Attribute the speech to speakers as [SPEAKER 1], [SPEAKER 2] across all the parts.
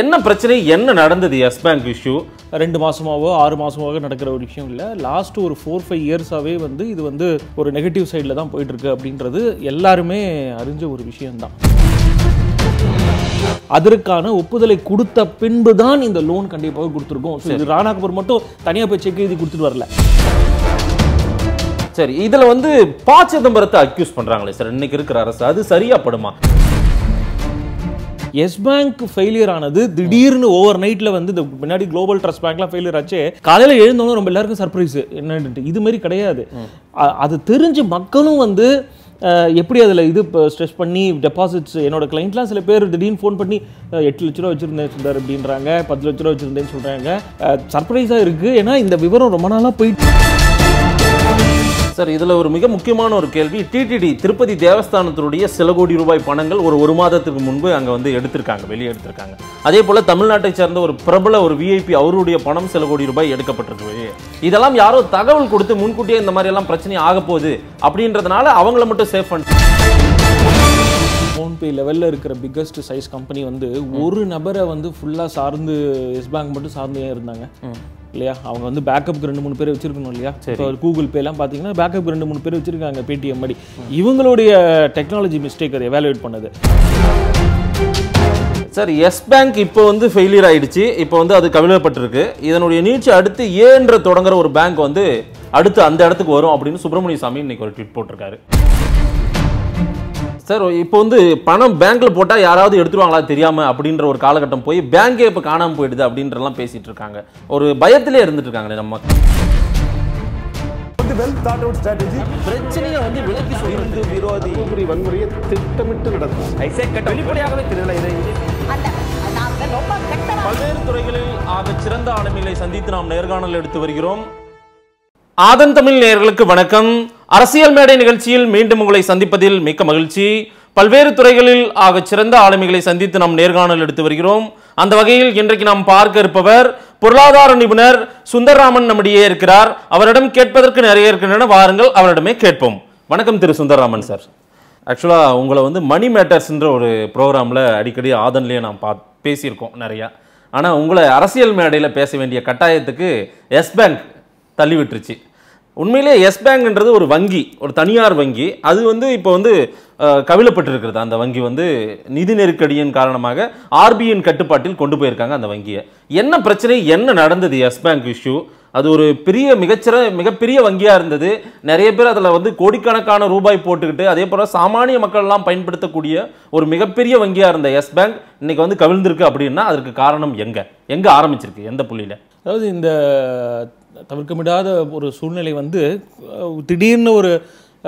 [SPEAKER 1] என்ன பிரச்சனை என்ன நடந்தது எஸ் பேங்க் இஷ்யூ ரெண்டு மாசமாவோ ஆறு மாதமாகவோ நடக்கிற ஒரு விஷயம் இல்லை லாஸ்ட் ஒரு ஃபோர் ஃபைவ் இயர்ஸாகவே வந்து இது வந்து ஒரு நெகட்டிவ் சைடில் தான் போயிட்டுருக்கு அப்படின்றது எல்லாருமே அறிஞ்ச ஒரு விஷயம்தான் அதற்கான ஒப்புதலை கொடுத்த பின்பு தான் இந்த லோன் கண்டிப்பாக கொடுத்துருக்கோம் ஸோ இது ராணா கபூர் மட்டும் தனியாக போய் செக் எழுதி கொடுத்துட்டு வரல சரி இதில் வந்து பா சிதம்பரத்தை அக்யூஸ் பண்ணுறாங்களே சார் இன்னைக்கு இருக்கிற அரசு அது சரியா படுமா எஸ் பேங்க் ஃபெயிலியர் ஆனது திடீர்னு ஓவர் நைட்ல வந்து இந்த முன்னாடி குளோபல் ட்ரஸ்ட் பேங்க்லாம் ஃபெயிலியர் ஆச்சு காலையில் எழுந்தவங்க ரொம்ப எல்லாருக்கும் சர்ப்ரைஸ் என்ன இது மாதிரி கிடையாது அது தெரிஞ்சு மக்களும் வந்து எப்படி அதில் இது இப்போ ஸ்ட்ரெஸ் பண்ணி டெபாசிட்ஸ் என்னோட கிளைண்ட்லாம் சில பேர் திடீர்னு ஃபோன் பண்ணி எட்டு லட்ச ரூபா வச்சுருந்தேன் சார் அப்படின்றாங்க பத்து லட்ச ரூபா வச்சுருந்தேன்னு சொல்கிறாங்க சர்ப்ரைஸாக இருக்குது ஏன்னா இந்த விவரம் ரொம்ப நாளாக போயிட்டு சார் இதில் ஒரு மிக முக்கியமான ஒரு கேள்வி டிடிடி திருப்பதி தேவஸ்தானத்தினுடைய சில கோடி ரூபாய் பணங்கள் ஒரு ஒரு மாதத்துக்கு முன்பு அங்கே வந்து எடுத்திருக்காங்க வெளியே எடுத்திருக்காங்க அதே போல் தமிழ்நாட்டை சேர்ந்த ஒரு பிரபல ஒரு விஐபி அவருடைய பணம் சில கோடி ரூபாய் எடுக்கப்பட்டிருக்கு வெளியே இதெல்லாம் யாரோ தகவல் கொடுத்து முன்கூட்டியே இந்த மாதிரி எல்லாம் பிரச்சனை ஆக போகுது அப்படின்றதுனால அவங்கள மட்டும் சேஃப் பண்ணிட்டு ஃபோன்பே லெவலில் இருக்கிற பிக்கஸ்ட் சைஸ் கம்பெனி வந்து ஒரு நபரை வந்து ஃபுல்லாக சார்ந்து எஸ் பேங்க் மட்டும் சார்ந்து இருந்தாங்க இல்லையா அவங்க வந்து பேக்கப்புக்கு ரெண்டு மூணு பேர் வச்சிருக்கணும் இல்லையா ஸோ கூகுள் பேலாம் பார்த்தீங்கன்னா பேக்கப் ரெண்டு மூணு பேர் வச்சிருக்காங்க பேடிஎம் மாதிரி இவங்களுடைய டெக்னாலஜி மிஸ்டேக் அதை வேலுவேட் பண்ணது சார் எஸ் பேங்க் இப்போ வந்து ஃபெயிலியர் ஆயிடுச்சு இப்போ வந்து அது கவிழப்பட்டிருக்கு இதனுடைய நீட்சி அடுத்து ஏன்ற தொடங்குற ஒரு பேங்க் வந்து அடுத்து அந்த இடத்துக்கு வரும் அப்படின்னு சுப்பிரமணிய சாமி இன்னைக்கு ஒரு ட்விட் போட்டிருக்காரு சார் இப்போ வந்து பணம் பேங்க்ல போட்டால் யாராவது எடுத்துருவாங்களா தெரியாமல் அப்படின்ற ஒரு காலகட்டம் போய் பேங்கே இப்போ காணாமல் போயிடுது அப்படின்றலாம் பேசிட்டு இருக்காங்க ஒரு பயத்திலே இருந்துட்டு இருக்காங்களே நம்ம பிரச்சனையை வந்து விலக்கி வன்முறையை திட்டமிட்டு வெளிப்படையாகவே பல்வேறு துறைகளில் சிறந்த சந்தித்து நாம் எடுத்து வருகிறோம் ஆதன் தமிழ் நேர்களுக்கு வணக்கம் அரசியல் மேடை நிகழ்ச்சியில் மீண்டும் உங்களை சந்திப்பதில் மிக்க மகிழ்ச்சி பல்வேறு துறைகளில் ஆக சிறந்த ஆளுமைகளை சந்தித்து நாம் நேர்காணல் எடுத்து வருகிறோம் அந்த வகையில் இன்றைக்கு நாம் பார்க்க இருப்பவர் பொருளாதார நிபுணர் சுந்தரராமன் நம்முடையே இருக்கிறார் அவரிடம் கேட்பதற்கு நிறைய இருக்கின்றன வாருங்கள் அவரிடமே கேட்போம் வணக்கம் திரு சுந்தரராமன் சார் ஆக்சுவலாக உங்களை வந்து மணி மேட்டர்ஸ்ன்ற ஒரு ப்ரோக்ராமில் அடிக்கடி ஆதன்லேயே நாம் பா பேசியிருக்கோம் நிறையா ஆனால் உங்களை அரசியல் மேடையில் பேச வேண்டிய கட்டாயத்துக்கு எஸ் பேங்க் தள்ளிவிட்டுருச்சு உண்மையிலே எஸ் பேங்க்ன்றது ஒரு வங்கி ஒரு தனியார் வங்கி அது வந்து இப்போ வந்து கவிழப்பட்டிருக்கிறது அந்த வங்கி வந்து நிதி நெருக்கடியின் காரணமாக ஆர்பிஐயின் கட்டுப்பாட்டில் கொண்டு போயிருக்காங்க அந்த வங்கியை என்ன பிரச்சனை என்ன நடந்தது எஸ் பேங்க் இஷ்யூ அது ஒரு பெரிய மிகச்சிற மிகப்பெரிய வங்கியாக இருந்தது நிறைய பேர் அதில் வந்து கோடிக்கணக்கான ரூபாய் போட்டுக்கிட்டு அதே போல் சாமானிய மக்கள்லாம் பயன்படுத்தக்கூடிய ஒரு மிகப்பெரிய வங்கியாக இருந்த எஸ் பேங்க் இன்றைக்கி வந்து கவிழ்ந்திருக்கு அப்படின்னா அதற்கு காரணம் எங்கே எங்கே ஆரம்பிச்சிருக்கு எந்த புள்ளியில் அதாவது இந்த தவிர்க்க முடியாத ஒரு சூழ்நிலை வந்து திடீர்னு ஒரு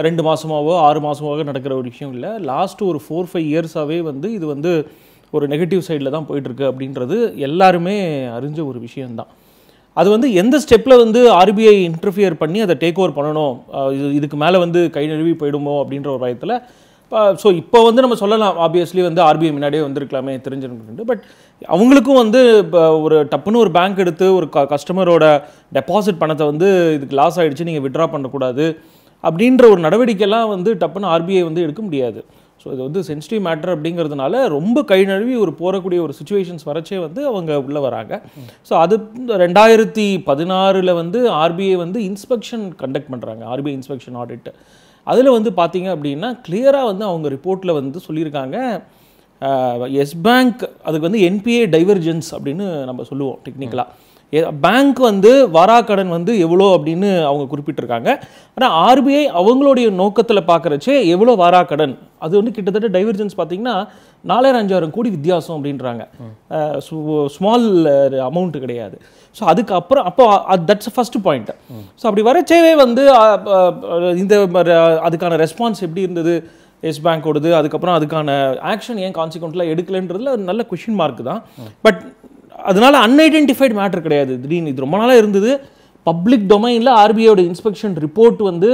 [SPEAKER 1] ரெண்டு மாதமாவோ ஆறு மாதமாக நடக்கிற ஒரு விஷயம் இல்லை லாஸ்ட்டு ஒரு ஃபோர் ஃபைவ் இயர்ஸாகவே வந்து இது வந்து ஒரு நெகட்டிவ் சைடில் தான் போயிட்டுருக்கு அப்படின்றது எல்லாருமே அறிஞ்ச ஒரு விஷயந்தான் அது வந்து எந்த ஸ்டெப்பில் வந்து ஆர்பிஐ இன்டர்ஃபியர் பண்ணி அதை டேக் ஓவர் பண்ணணும் இது இதுக்கு மேலே வந்து கை நழுவி போயிடுமோ அப்படின்ற ஒரு பயத்தில் இப்போ ஸோ இப்போ வந்து நம்ம சொல்லலாம் ஆப்வியஸ்லி வந்து ஆர்பிஐ முன்னாடியே வந்திருக்கலாமே தெரிஞ்சிருக்கு பட் அவங்களுக்கும் வந்து இப்போ ஒரு டப்புன்னு ஒரு பேங்க் எடுத்து ஒரு க கஸ்டமரோட டெபாசிட் பணத்தை வந்து இதுக்கு லாஸ் ஆகிடுச்சு நீங்கள் விட்ரா பண்ணக்கூடாது அப்படின்ற ஒரு நடவடிக்கைலாம் வந்து டப்புன்னு ஆர்பிஐ வந்து எடுக்க முடியாது ஸோ இது வந்து சென்சிட்டிவ் மேட்டர் அப்படிங்கிறதுனால ரொம்ப கை நழுவி ஒரு போகக்கூடிய ஒரு சுச்சுவேஷன்ஸ் வரச்சே வந்து அவங்க உள்ளே வராங்க ஸோ அது ரெண்டாயிரத்தி பதினாறில் வந்து ஆர்பிஐ வந்து இன்ஸ்பெக்ஷன் கண்டக்ட் பண்ணுறாங்க ஆர்பிஐ இன்ஸ்பெக்ஷன் ஆடிட்டு அதில் வந்து பார்த்தீங்க அப்படின்னா கிளியராக வந்து அவங்க ரிப்போர்ட்டில் வந்து சொல்லியிருக்காங்க எஸ் பேங்க் அதுக்கு வந்து என்பிஏ டைவர்ஜென்ஸ் அப்படின்னு நம்ம சொல்லுவோம் டெக்னிக்கலாக பேங்க் வந்து கடன் வந்து எவ்வளோ அப்படின்னு அவங்க குறிப்பிட்டிருக்காங்க ஆனால் ஆர்பிஐ அவங்களுடைய நோக்கத்தில் பார்க்குறச்சே எவ்வளோ வாராக்கடன் அது வந்து கிட்டத்தட்ட டைவர்ஜன்ஸ் பார்த்தீங்கன்னா நாலாயிரம் அஞ்சாயிரம் கோடி வித்தியாசம் அப்படின்றாங்க ஸ்மால் அமௌண்ட்டு கிடையாது ஸோ அதுக்கப்புறம் அப்போ தட்ஸ் ஃபஸ்ட்டு பாயிண்ட் ஸோ அப்படி வரச்சேவே வந்து இந்த அதுக்கான ரெஸ்பான்ஸ் எப்படி இருந்தது எஸ் ஓடுது அதுக்கப்புறம் அதுக்கான ஆக்ஷன் ஏன் கான்சிக்வெண்ட்லாம் எடுக்கலைன்றதுல அது நல்ல கொஷின் மார்க் தான் பட் அதனால அன்ஐடென்டிஃபைடு மேட்ரு கிடையாது திடீர்னு இது ரொம்ப நாளாக இருந்தது பப்ளிக் டொமைனில் ஆர்பிஐயோட இன்ஸ்பெக்ஷன் ரிப்போர்ட் வந்து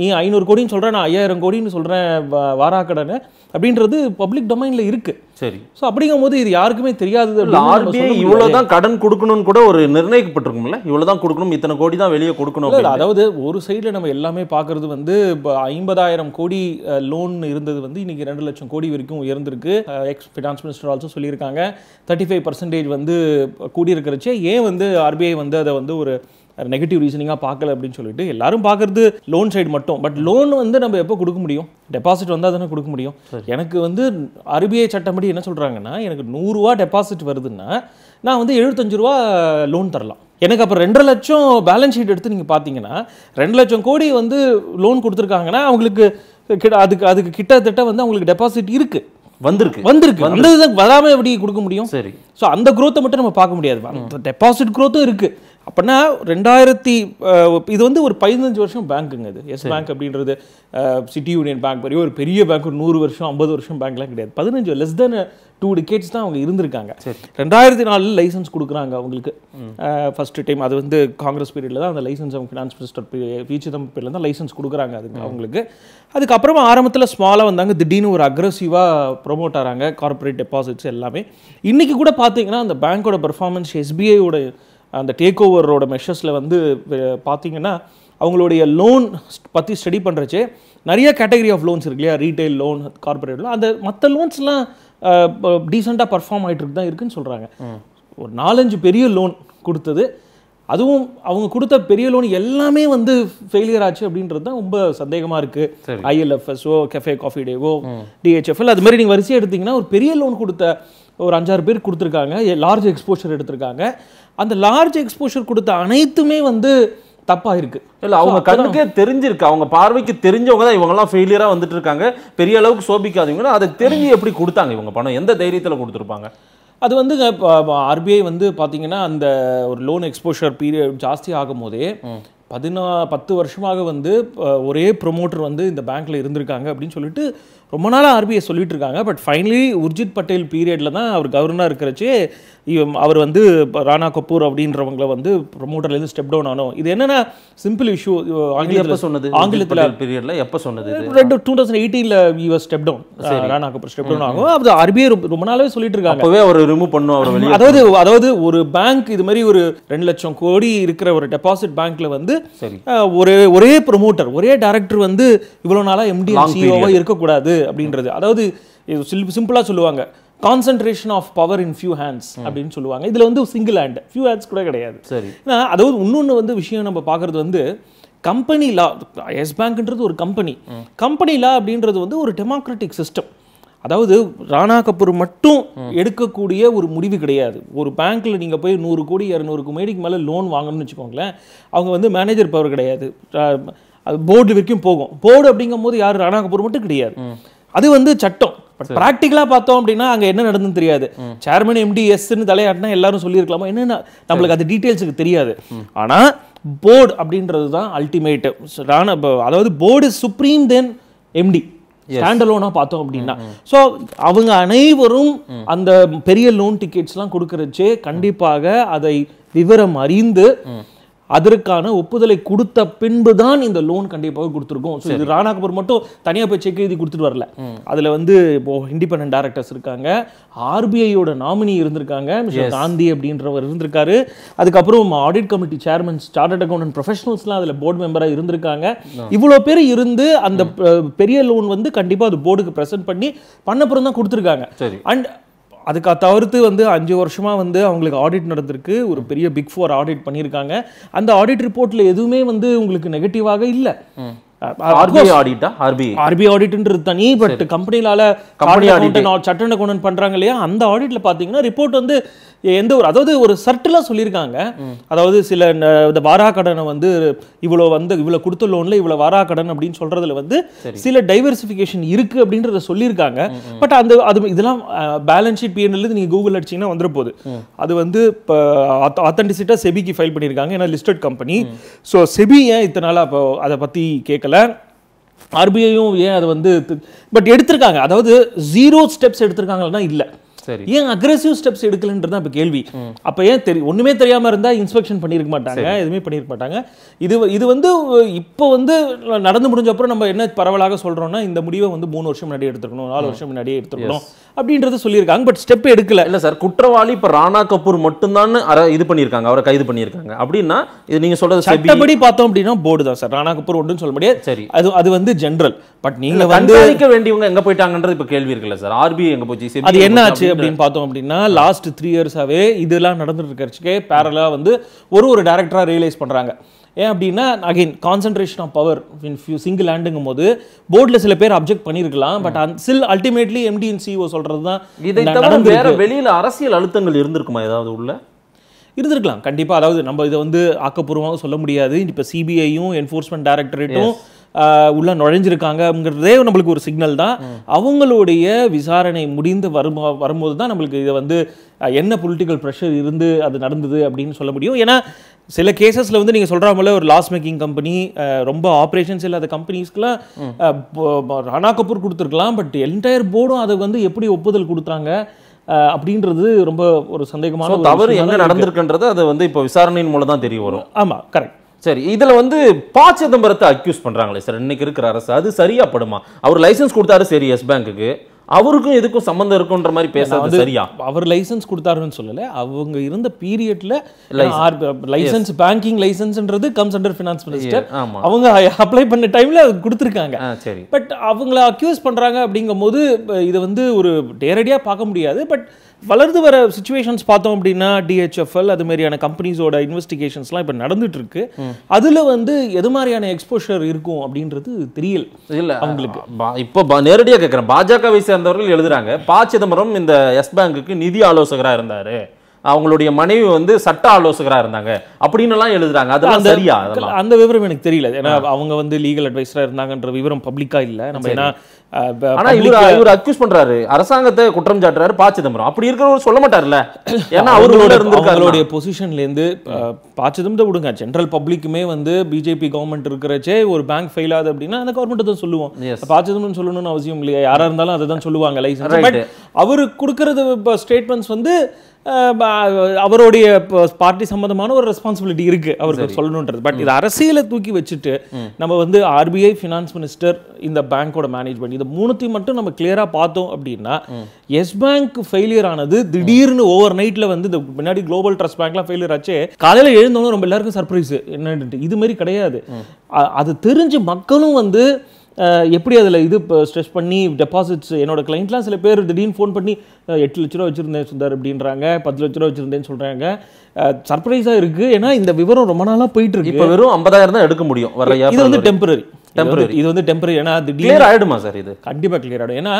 [SPEAKER 1] நீ ஐநூறு கோடின்னு சொல்கிறேன் நான் ஐயாயிரம் கோடின்னு சொல்கிறேன் வாரா வாராக்கடனை அப்படின்றது பப்ளிக் டொமைனில் இருக்குது சரி ஸோ அப்படிங்கும் போது இது யாருக்குமே தெரியாது ஆர்பிஐ இவ்வளோ தான் கடன் கொடுக்கணும்னு கூட ஒரு நிர்ணயிக்கப்பட்டிருக்கும்ல இவ்வளோ தான் கொடுக்கணும் இத்தனை கோடி தான் வெளியே கொடுக்கணும் அதாவது ஒரு சைடில் நம்ம எல்லாமே பார்க்குறது வந்து ஐம்பதாயிரம் கோடி லோன் இருந்தது வந்து இன்னைக்கு ரெண்டு லட்சம் கோடி வரைக்கும் உயர்ந்திருக்கு எக்ஸ் ஃபினான்ஸ் மினிஸ்டர் ஆல்சோ சொல்லியிருக்காங்க தேர்ட்டி ஃபைவ் பர்சன்டேஜ் வந்து கூடியிருக்கிறச்சே ஏன் வந்து ஆர்பிஐ வந்து அதை வந்து ஒரு நெகட்டிவ் ரீசனிங்காக பார்க்கல அப்படின்னு சொல்லிட்டு எல்லாரும் பார்க்கறது லோன் சைடு மட்டும் பட் லோன் வந்து நம்ம எப்போ கொடுக்க முடியும் டெபாசிட் வந்தால் தானே கொடுக்க முடியும் எனக்கு வந்து ஆர்பிஐ சட்டப்படி என்ன சொல்கிறாங்கன்னா எனக்கு நூறுரூவா டெபாசிட் வருதுன்னா நான் வந்து எழுபத்தஞ்சு ரூபா லோன் தரலாம் எனக்கு அப்புறம் ரெண்டரை லட்சம் பேலன்ஸ் ஷீட் எடுத்து நீங்கள் பார்த்தீங்கன்னா ரெண்டு லட்சம் கோடி வந்து லோன் கொடுத்துருக்காங்கன்னா அவங்களுக்கு கிட்ட அதுக்கு அதுக்கு கிட்டத்தட்ட வந்து அவங்களுக்கு டெபாசிட் இருக்குது வந்திருக்கு வந்திருக்கு வந்தது தான் வராமல் எப்படி கொடுக்க முடியும் சரி ஸோ அந்த குரோத்தை மட்டும் நம்ம பார்க்க முடியாது டெபாசிட் குரோத்தும் இருக்குது அப்படின்னா ரெண்டாயிரத்தி இது வந்து ஒரு பதினஞ்சு வருஷம் பேங்க்குங்க இது எஸ் பேங்க் அப்படின்றது சிட்டி யூனியன் பேங்க் பெரிய ஒரு பெரிய பேங்க் ஒரு நூறு வருஷம் ஐம்பது வருஷம் பேங்க்லாம் கிடையாது பதினஞ்சு லெஸ் தென் டூ டிகேட்ஸ் தான் அவங்க இருந்திருக்காங்க ரெண்டாயிரத்தி நாலில் லைசன்ஸ் கொடுக்குறாங்க அவங்களுக்கு ஃபஸ்ட்டு டைம் அது வந்து காங்கிரஸ் பீரியடில் தான் அந்த லைசன்ஸ் அவங்க ஃபினான்ஸ் மினிஸ்டர் பி சிதம்பரம் பீரியடில் தான் லைசன்ஸ் கொடுக்குறாங்க அது அவங்களுக்கு அதுக்கப்புறமா ஆரம்பத்தில் ஸ்மாலாக வந்தாங்க திடீர்னு ஒரு அக்ரஸிவாக ப்ரொமோட் ஆகிறாங்க கார்பரேட் டெபாசிட்ஸ் எல்லாமே இன்றைக்கி கூட பார்த்தீங்கன்னா அந்த பேங்க்கோட பெர்ஃபார்மன்ஸ் எஸ்பிஐயோட அந்த டேக் ஓவரோட மெஷர்ஸில் வந்து பார்த்தீங்கன்னா அவங்களுடைய லோன் பற்றி ஸ்டடி பண்ணுறச்சே நிறைய கேட்டகரி ஆஃப் லோன்ஸ் இருக்கு இல்லையா ரீட்டைல் லோன் கார்பரேட் லோன் அந்த மற்ற லோன்ஸ்லாம் டீசெண்டாக பர்ஃபார்ம் ஆகிட்டு தான் இருக்குன்னு சொல்கிறாங்க ஒரு நாலஞ்சு பெரிய லோன் கொடுத்தது அதுவும் அவங்க கொடுத்த பெரிய லோன் எல்லாமே வந்து ஃபெயிலியர் ஆச்சு அப்படின்றது தான் ரொம்ப சந்தேகமாக இருக்குது ஐஎல்எஃப்எஸ்ஓ கெஃபே காஃபி டேவோ டிஹெச்எஃப்எல் அது மாதிரி நீங்கள் வரிசையாக எடுத்திங்கன்னா ஒரு பெரிய லோன் கொடுத்த ஒரு அஞ்சாறு பேர் கொடுத்துருக்காங்க லார்ஜ் எக்ஸ்போஷர் எடுத்திருக்காங்க அந்த லார்ஜ் எக்ஸ்போஷர் கொடுத்த அனைத்துமே வந்து தப்பாக இருக்கு இல்லை அவங்க கண்ணுக்கே தெரிஞ்சிருக்கு அவங்க பார்வைக்கு தெரிஞ்சவங்க தான் இவங்கெல்லாம் ஃபெயிலியராக வந்துட்டு இருக்காங்க பெரிய அளவுக்கு சோபிக்காதவங்கன்னா அதை தெரிஞ்சு எப்படி கொடுத்தாங்க இவங்க பணம் எந்த தைரியத்தில் கொடுத்துருப்பாங்க அது வந்து ஆர்பிஐ வந்து பார்த்தீங்கன்னா அந்த ஒரு லோன் எக்ஸ்போஷர் பீரியட் ஜாஸ்தி ஆகும் போதே பதினா பத்து வருஷமாக வந்து ஒரே ப்ரொமோட்டர் வந்து இந்த பேங்க்கில் இருந்திருக்காங்க அப்படின்னு சொல்லிட்டு ரொம்ப நாளாக ஆர்பிஐ சொல்லிட்டு இருக்காங்க பட் ஃபைனலி உர்ஜித் பட்டேல் பீரியடில் தான் அவர் கவர்னர் இருக்கிறச்சு அவர் வந்து ராணா கபூர் அப்படின்றவங்கள வந்து ப்ரொமோட்டர்லேருந்து ஸ்டெப் டவுன் ஆனோம் இது என்னென்னா சிம்பிள் இஷ்யூ ஆங்கிலத்தில் சொன்னது ஆங்கிலத்தில் பீரியடில் எப்போ சொன்னது ரெண்டு டூ தௌசண்ட் எயிட்டீனில் yes step down Rana Kapoor step down ஆகும் அது ஆர்பிஐ ரொம்ப நாளாகவே சொல்லிட்டு இருக்காங்க அப்போவே அவர் ரிமூவ் பண்ணுவோம் அவர் அதாவது அதாவது ஒரு பேங்க் இது மாதிரி ஒரு ரெண்டு லட்சம் கோடி இருக்கிற ஒரு டெபாசிட் பேங்க்கில் வந்து ஒரே ஒரே ப்ரொமோட்டர் ஒரே டேரக்டர் வந்து இவ்வளோ நாளாக எம்டி சிஓவாக இருக்கக்கூடாது அப்படின்றது அதாவது சிம்பிளாக சொல்லுவாங்க concentration of power in few hands அப்படின்னு சொல்லுவாங்க இதில் வந்து சிங்கிள் ஹேண்ட் ஃபியூ ஹேண்ட்ஸ் கூட கிடையாது சரி ஏன்னா அதாவது இன்னொன்று வந்து விஷயம் நம்ம பார்க்குறது வந்து கம்பெனி லா எஸ் பேங்க்ன்றது ஒரு கம்பெனி கம்பெனி லா அப்படின்றது வந்து ஒரு டெமோக்ராட்டிக் சிஸ்டம் அதாவது ராணா கபூர் மட்டும் எடுக்கக்கூடிய ஒரு முடிவு கிடையாது ஒரு பேங்க்கில் நீங்கள் போய் நூறு கோடி இரநூறுக்கு மேடிக்கு மேலே லோன் வாங்கணும்னு வச்சுக்கோங்களேன் அவங்க வந்து மேனேஜர் பவர் கிடையாது அது போர்டு வரைக்கும் போகும் போர்டு அப்படிங்கும் போது யார் ராணா மட்டும் கிடையாது அது வந்து சட்டம் பட் பார்த்தோம் அப்படின்னா அங்க என்ன நடந்துன்னு தெரியாது சேர்மன் எம்டி எஸ்ன்னு தலையாட்டினா எல்லாரும் சொல்லியிருக்கலாமா என்னன்னா நம்மளுக்கு அது டீட்டெயில்ஸுக்கு தெரியாது ஆனா போர்டு அப்படின்றது தான் அல்டிமேட் ராணா அதாவது போர்டு சுப்ரீம் தென் எம்டி ஸ்டாண்டலோனாக பார்த்தோம் அப்படின்னா ஸோ அவங்க அனைவரும் அந்த பெரிய லோன் டிக்கெட்ஸ்லாம் கொடுக்கறச்சே கண்டிப்பாக அதை விவரம் அறிந்து அதற்கான ஒப்புதலை கொடுத்த பின்பு தான் இந்த லோன் கண்டிப்பாக கொடுத்துருக்கோம் ஸோ இது ராணா கபூர் மட்டும் தனியாக போய் செக் எழுதி கொடுத்துட்டு வரல அதில் வந்து இப்போ இண்டிபெண்ட் டேரக்டர்ஸ் இருக்காங்க ஆர்பிஐயோட நாமினி இருந்திருக்காங்க மிஸ்டர் காந்தி அப்படின்றவர் இருந்திருக்காரு அதுக்கப்புறம் audit committee chairman chartered accountant ப்ரொஃபஷனல்ஸ்லாம் அதில் போர்டு மெம்பராக இருந்திருக்காங்க இவ்வளோ பேர் இருந்து அந்த பெரிய லோன் வந்து கண்டிப்பாக அது போர்டுக்கு ப்ரெசென்ட் பண்ணி பண்ணப்புறம் தான் கொடுத்துருக்காங்க அண்ட் அதுக்கு தவிர்த்து வந்து அஞ்சு வருஷமாக வந்து அவங்களுக்கு ஆடிட் நடந்திருக்கு ஒரு பெரிய பிக் ஃபோர் ஆடிட் பண்ணியிருக்காங்க அந்த ஆடிட் ரிப்போர்ட்டில் எதுவுமே வந்து உங்களுக்கு நெகட்டிவாக இல்லை ஆர்பிஐ கம்பெனியால கம்பெனி கொண்டு பண்றாங்க இல்லையா அந்த ஆடிட்ல பாத்தீங்கன்னா ரிப்போர்ட் வந்து எந்த ஒரு அதாவது ஒரு சர்ட்டிலாக சொல்லியிருக்காங்க அதாவது சில இந்த வாரா கடனை வந்து இவ்வளோ வந்து இவ்வளோ கொடுத்த லோனில் இவ்வளோ வாரா கடன் அப்படின்னு சொல்கிறதுல வந்து சில டைவர்சிஃபிகேஷன் இருக்குது அப்படின்றத சொல்லியிருக்காங்க பட் அந்த அது இதெல்லாம் பேலன்ஸ் ஷீட் பிஎன்எல் நீங்கள் கூகுள் அடிச்சிங்கன்னா வந்துட போகுது அது வந்து இப்போ ஆத்தன்டிசிட்டாக செபிக்கு ஃபைல் பண்ணியிருக்காங்க ஏன்னா லிஸ்டட் கம்பெனி ஸோ செபி ஏன் இத்தனை நாளாக அப்போ அதை பற்றி கேட்கல ஆர்பிஐயும் ஏன் அது வந்து பட் எடுத்திருக்காங்க அதாவது ஜீரோ ஸ்டெப்ஸ் எடுத்திருக்காங்கன்னா இல்லை சரி ஏன் அக்ரெசிவ் ஸ்டெப்ஸ் எடுக்கலன்றது தான் இப்போ கேள்வி அப்போ ஏன் தெரியும் ஒன்றுமே தெரியாமல் இருந்தால் இன்ஸ்பெக்ஷன் பண்ணியிருக்க மாட்டாங்க எதுவுமே பண்ணியிருக்க மாட்டாங்க இது இது வந்து இப்போ வந்து நடந்து முடிஞ்ச அப்புறம் நம்ம என்ன பரவலாக சொல்கிறோம்னா இந்த முடிவை வந்து மூணு வருஷம் முன்னாடி எடுத்துக்கணும் நாலு வருஷம் முன்னாடியே எடுத்துக்கணும் அப்படின்றது சொல்லியிருக்காங்க பட் ஸ்டெப் எடுக்கல இல்லை சார் குற்றவாளி இப்போ ராணா கபூர் மட்டும்தான் இது பண்ணியிருக்காங்க அவரை கைது பண்ணியிருக்காங்க அப்படின்னா இது நீங்கள் சொல்கிறது சட்டப்படி பார்த்தோம் அப்படின்னா போர்டு தான் சார் ராணா கபூர் ஒன்று சொல்ல முடியாது சரி அது அது வந்து ஜென்ரல் பட் நீங்கள் வந்து வேண்டியவங்க எங்கே போயிட்டாங்கன்றது இப்போ கேள்வி இருக்குல்ல சார் ஆர்பிஐ எங்கே போச்சு அது என்ன ஆச்சு அப்படின்னு பார்த்தோம் அப்படின்னா லாஸ்ட் த்ரீ இயர்ஸாகவே இதெல்லாம் நடந்துட்டு இருக்கிறச்சுக்கே பேரலாக வந்து ஒரு ஒரு டேரக்டராக ரியலைஸ் பண்ணுறாங்க ஏன் அப்படின்னா again concentration of power in few single ஹேண்டுங்கும் போது போர்டில் சில பேர் அப்ஜெக்ட் பண்ணியிருக்கலாம் பட் சில் அல்டிமேட்லி எம்டிஎன் சிஓ e சொல்கிறது தான் இதை தவிர வேறு வெளியில் அரசியல் அழுத்தங்கள் இருந்திருக்குமா ஏதாவது உள்ள இருந்திருக்கலாம் கண்டிப்பாக அதாவது நம்ம இதை வந்து ஆக்கப்பூர்வமாக சொல்ல முடியாது இப்போ சிபிஐயும் என்ஃபோர்ஸ்மெண்ட் டைரக்டரேட்டும் உள்ளே நுழைஞ்சிருக்காங்கங்கிறதே நம்மளுக்கு ஒரு சிக்னல் தான் அவங்களுடைய விசாரணை முடிந்து வரும் வரும்போது தான் நம்மளுக்கு இதை வந்து என்ன பொலிட்டிக்கல் ப்ரெஷர் இருந்து அது நடந்தது அப்படின்னு சொல்ல முடியும் ஏன்னா சில கேசஸில் வந்து நீங்கள் சொல்கிற போல ஒரு லாஸ் மேக்கிங் கம்பெனி ரொம்ப ஆப்ரேஷன்ஸ் இல்லாத கம்பெனிஸ்க்கெலாம் ராணா கபூர் கொடுத்துருக்கலாம் பட் என்டையர் போர்டும் அதை வந்து எப்படி ஒப்புதல் கொடுத்தாங்க அப்படின்றது ரொம்ப ஒரு சந்தேகமான தவறு என்ன நடந்திருக்குன்றது அது வந்து இப்போ விசாரணையின் மூலம் தான் தெரிய வரும் ஆமாம் கரெக்ட் சரி இதில் வந்து ப சிதம்பரத்தை அக்யூஸ் பண்ணுறாங்களே சார் இன்றைக்கி இருக்கிற அரசு அது சரியாப்படுமா அவர் லைசன்ஸ் கொடுத்தாரு சரி எஸ் பேங்க்குக்கு அவருக்கும் எதுக்கும் சம்மந்தம் இருக்குன்ற மாதிரி பேசுறது சரியா அவர் லைசன்ஸ் கொடுத்தாருன்னு சொல்லலை அவங்க இருந்த பீரியட்ல லைசன்ஸ் பேங்கிங் லைசன்ஸ்ன்றது கம்ஸ் அண்டர் ஃபினான்ஸ் மினிஸ்டர் அவங்க அப்ளை பண்ண டைம்ல கொடுத்துருக்காங்க சரி பட் அவங்கள அக்யூஸ் பண்றாங்க அப்படிங்கும் போது இதை வந்து ஒரு நேரடியா பார்க்க முடியாது பட் வளர்ந்து வர சுச்சுவேஷன்ஸ் பார்த்தோம் அப்படின்னா டிஹெச்எஃப்எல் அது மாதிரியான கம்பெனிஸோட இன்வெஸ்டிகேஷன்ஸ்லாம் இப்போ நடந்துட்டு இருக்கு அதில் வந்து எது மாதிரியான எக்ஸ்போஷர் இருக்கும் அப்படின்றது தெரியல இல்லை அவங்களுக்கு இப்போ நேரடியாக கேட்குறேன் பாஜகவை சேர்ந்தவர்கள் எழுதுகிறாங்க ப சிதம்பரம் இந்த எஸ் பேங்குக்கு நிதி ஆலோசகராக இருந்தார் அவங்களுடைய மனைவி வந்து சட்ட ஆலோசகராக இருந்தாங்க அப்படின்னு எல்லாம் எழுதுறாங்க அதெல்லாம் சரியா அந்த விவரம் எனக்கு தெரியல ஏன்னா அவங்க வந்து லீகல் அட்வைஸராக இருந்தாங்கன்ற விவரம் பப்ளிக்காக இல்லை நம்ம ஏன்னா ஆனா இவர் இவர் அக்யூஸ் பண்றாரு அரசாங்கத்தை குற்றம் சாட்டுறாரு பா சிதம்பரம் அப்படி இருக்கிறவர் சொல்ல மாட்டார்ல ஏன்னா அவர்களோட அவருடைய பொசிஷன்ல இருந்து பா சிதம்பரம் விடுங்க ஜென்ரல் பப்ளிக்குமே வந்து பிஜேபி கவர்மெண்ட் இருக்கிறச்சே ஒரு பேங்க் ஃபெயில் ஆகுது அப்படின்னா அந்த கவர்மெண்ட் தான் சொல்லுவோம் பா சிதம்பரம் சொல்லணும்னு அவசியம் இல்லையா யாரா இருந்தாலும் அதை தான் சொல்லுவாங்க லைசன்ஸ் பட் அவரு கொடுக்கறது ஸ்டேட்மெண்ட்ஸ் வந்து அவருடைய பார்ட்டி சம்பந்தமான ஒரு ரெஸ்பான்சிபிலிட்டி இருக்கு அவருக்கு சொல்லணுன்றது பட் இது அரசியலை தூக்கி வச்சுட்டு நம்ம வந்து ஆர்பிஐ ஃபினான்ஸ் மினிஸ்டர் இந்த பேங்கோட மேனேஜ்மெண்ட் இந்த மூணுத்தையும் மட்டும் நம்ம கிளியராக பார்த்தோம் அப்படின்னா எஸ் பேங்க் ஃபெயிலியர் ஆனது திடீர்னு ஓவர் நைட்ல வந்து இந்த முன்னாடி குளோபல் ட்ரஸ்ட் பேங்க்லாம் ஃபெயிலியர் ஆச்சு காலையில் எழுந்தவங்க ரொம்ப எல்லாருக்கும் சர்ப்ரைஸ் என்னன்ட்டு இது மாதிரி கிடையாது அது தெரிஞ்சு மக்களும் வந்து எப்படி அதில் இது ஸ்ட்ரெஸ் பண்ணி டெபாசிட்ஸ் என்னோட கிளைண்ட்லாம் சில பேர் திடீர்னு ஃபோன் பண்ணி எட்டு லட்ச ரூபா வச்சுருந்தேன் சுந்தர் அப்படின்றாங்க பத்து லட்ச ரூபா வச்சுருந்தேன்னு சொல்கிறாங்க சர்ப்ரைஸாக இருக்குது ஏன்னா இந்த விவரம் ரொம்ப நாளாக போயிட்டு இருக்கு இப்போ வெறும் ஐம்பதாயிரம் தான் எடுக்க முடியும் வர இது வந்து டெம்பரரி டெம்பரரி இது வந்து டெம்பரரி ஏன்னா திடீர் ஆகிடுமா சார் இது கண்டிப்பாக கிளியர் ஆகிடும் ஏன்னா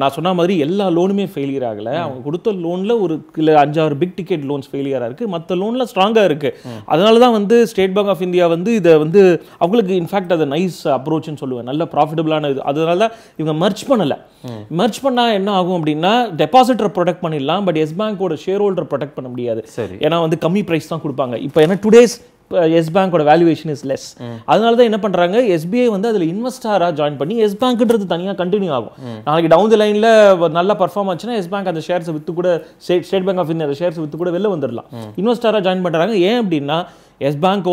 [SPEAKER 1] நான் சொன்ன மாதிரி எல்லா லோனுமே ஃபெயிலியர் ஆகலை அவங்க கொடுத்த லோனில் ஒரு கிலோ அஞ்சாறு பிக் டிக்கெட் லோன்ஸ் ஃபெயிலியராக இருக்குது மற்ற லோனில் ஸ்ட்ராங்காக இருக்குது அதனால தான் வந்து ஸ்டேட் பேங்க் ஆஃப் இந்தியா வந்து இதை வந்து அவங்களுக்கு இன்ஃபேக்ட் அதை நைஸ் அப்ரோச்னு சொல்லுவேன் நல்ல ப்ராஃபிட்டபிளான இது அதனால இவங்க மர்ச் பண்ணலை மர்ச் பண்ணால் என்ன ஆகும் அப்படின்னா டெபாசிட்டரை ப்ரொடெக்ட் பண்ணிடலாம் பட் எஸ் பேங்கோட ஷேர் ஹோல்டர் ப்ரொடெக்ட் பண்ண முடியாது ஏன்னா வந்து கம்மி ப்ரைஸ் தான் கொடுப்பாங்க இப்போ ஏன்னா டுடேஸ் எஸ் பேங்கோட வேல்யூவேஷன் இஸ் லெஸ் அதனால தான் என்ன பண்ணுறாங்க எஸ்பிஐ வந்து அதில் இன்வெஸ்டாராக ஜாயின் பண்ணி எஸ் பேங்க்ன்றது தனியாக கண்டினியூ ஆகும் நாளைக்கு டவுன் தி லைனில் நல்லா பர்ஃபார்ம் ஆச்சுன்னா எஸ் பேங்க் அந்த ஷேர்ஸை விற்று கூட state State Bank of India அந்த ஷேர்ஸ் விற்று கூட வெளில வந்துடலாம் இன்வெஸ்டாராக ஜாயின் பண்ணுறாங்க ஏன் அப்படின்னா எஸ் பேங்க்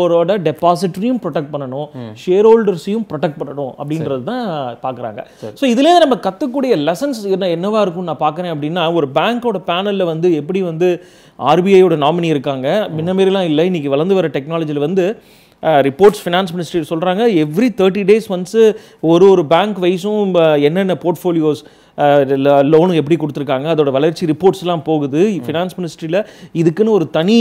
[SPEAKER 1] டெபாசிட்டரையும் ப்ரொடெக்ட் பண்ணணும் ஷேர் ஹோல்டர்ஸையும் ப்ரொடெக்ட் பண்ணணும் அப்படின்றது தான் பார்க்குறாங்க ஸோ இதுலேருந்து நம்ம கற்றுக்கூடிய லெசன்ஸ் என்ன என்னவாக இருக்கும்னு நான் பார்க்குறேன் அப்படின்னா ஒரு பேங்க்கோட பேனலில் வந்து எப்படி வந்து ஆர்பிஐயோட நாமினி இருக்காங்க முன்னமாரிலாம் இல்லை இன்றைக்கி வளர்ந்து வர டெக்னாலஜியில் வந்து ரிப்போர்ட்ஸ் ஃபினான்ஸ் மினிஸ்ட்ரி சொல்கிறாங்க எவ்ரி தேர்ட்டி டேஸ் ஒன்ஸு ஒரு ஒரு பேங்க் வைஸும் என்னென்ன போர்ட்ஃபோலியோஸ் லோனு எப்படி கொடுத்துருக்காங்க அதோட வளர்ச்சி ரிப்போர்ட்ஸ்லாம் போகுது ஃபினான்ஸ் மினிஸ்ட்ரியில் இதுக்குன்னு ஒரு தனி